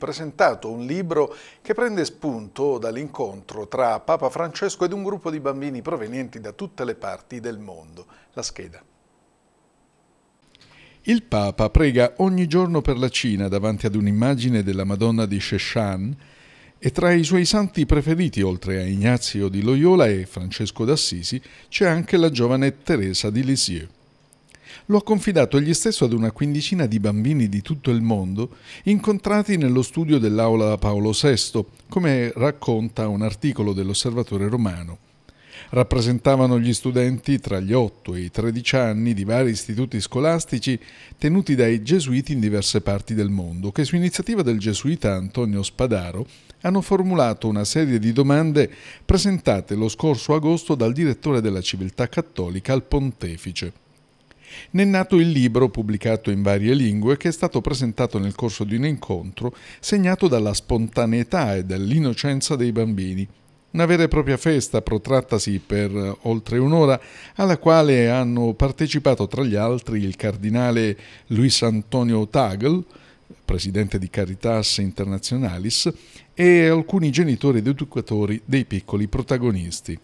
presentato un libro che prende spunto dall'incontro tra Papa Francesco ed un gruppo di bambini provenienti da tutte le parti del mondo. La scheda. Il Papa prega ogni giorno per la Cina davanti ad un'immagine della Madonna di Sheshan e tra i suoi santi preferiti, oltre a Ignazio di Loyola e Francesco d'Assisi, c'è anche la giovane Teresa di Lisieux. Lo ha confidato egli stesso ad una quindicina di bambini di tutto il mondo incontrati nello studio dell'aula Paolo VI, come racconta un articolo dell'Osservatore Romano. Rappresentavano gli studenti tra gli 8 e i 13 anni di vari istituti scolastici tenuti dai gesuiti in diverse parti del mondo, che su iniziativa del gesuita Antonio Spadaro hanno formulato una serie di domande presentate lo scorso agosto dal direttore della civiltà cattolica al pontefice. Ne è nato il libro, pubblicato in varie lingue, che è stato presentato nel corso di un incontro segnato dalla spontaneità e dall'innocenza dei bambini. Una vera e propria festa protrattasi per eh, oltre un'ora, alla quale hanno partecipato tra gli altri il cardinale Luis Antonio Tagel, presidente di Caritas Internationalis, e alcuni genitori ed educatori dei piccoli protagonisti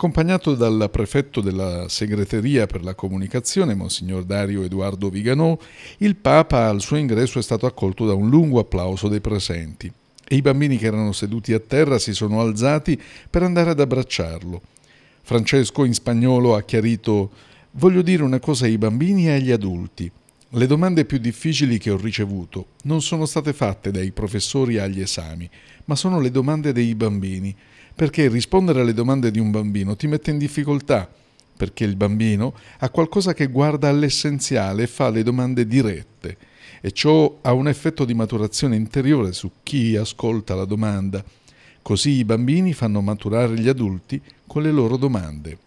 accompagnato dal prefetto della segreteria per la comunicazione, Monsignor Dario Edoardo Viganò, il Papa al suo ingresso è stato accolto da un lungo applauso dei presenti e i bambini che erano seduti a terra si sono alzati per andare ad abbracciarlo. Francesco in spagnolo ha chiarito Voglio dire una cosa ai bambini e agli adulti. Le domande più difficili che ho ricevuto non sono state fatte dai professori agli esami, ma sono le domande dei bambini, perché rispondere alle domande di un bambino ti mette in difficoltà, perché il bambino ha qualcosa che guarda all'essenziale e fa le domande dirette, e ciò ha un effetto di maturazione interiore su chi ascolta la domanda. Così i bambini fanno maturare gli adulti con le loro domande.